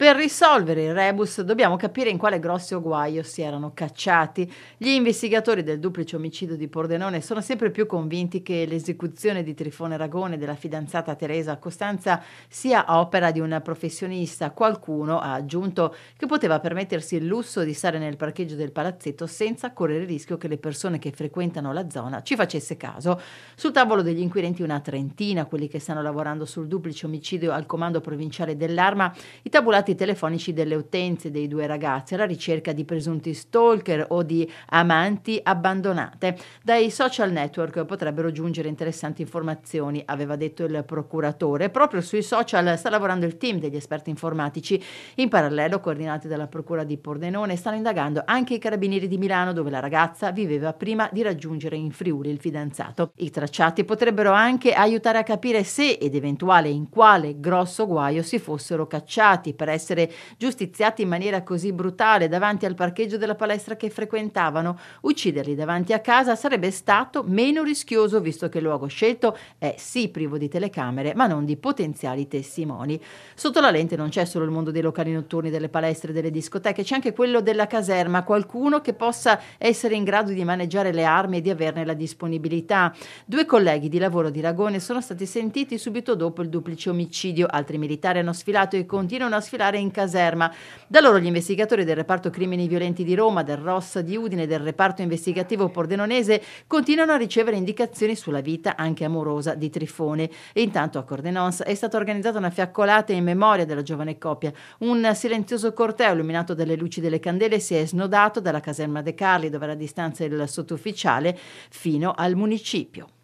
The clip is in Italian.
Per risolvere il rebus dobbiamo capire in quale grosso guaio si erano cacciati. Gli investigatori del duplice omicidio di Pordenone sono sempre più convinti che l'esecuzione di Trifone Ragone della fidanzata Teresa Costanza sia opera di un professionista. Qualcuno ha aggiunto che poteva permettersi il lusso di stare nel parcheggio del palazzetto senza correre il rischio che le persone che frequentano la zona ci facesse caso. Sul tavolo degli inquirenti una trentina, quelli che stanno lavorando sul duplice omicidio al comando provinciale dell'Arma, i tabulati contatti telefonici delle utenze dei due ragazzi alla ricerca di presunti stalker o di amanti abbandonate. Dai social network potrebbero giungere interessanti informazioni, aveva detto il procuratore. Proprio sui social sta lavorando il team degli esperti informatici. In parallelo, coordinati dalla Procura di Pordenone, stanno indagando anche i carabinieri di Milano, dove la ragazza viveva prima di raggiungere in Friuli il fidanzato. I tracciati potrebbero anche aiutare a capire se ed eventuale in quale grosso guaio si fossero cacciati per essere essere giustiziati in maniera così brutale davanti al parcheggio della palestra che frequentavano. Ucciderli davanti a casa sarebbe stato meno rischioso visto che il luogo scelto è sì privo di telecamere, ma non di potenziali testimoni. Sotto la lente non c'è solo il mondo dei locali notturni, delle palestre, delle discoteche, c'è anche quello della caserma, qualcuno che possa essere in grado di maneggiare le armi e di averne la disponibilità. Due colleghi di lavoro di Ragone sono stati sentiti subito dopo il duplice omicidio, altri militari hanno sfilato e continuano a sfilare entrare in caserma. Da loro gli investigatori del reparto crimini violenti di Roma, del ROS di Udine e del reparto investigativo pordenonese continuano a ricevere indicazioni sulla vita anche amorosa di Trifone. E intanto a Cordenons è stata organizzata una fiaccolata in memoria della giovane coppia. Un silenzioso corteo illuminato dalle luci delle candele si è snodato dalla caserma De Carli, dove era a distanza il sottufficiale, fino al municipio.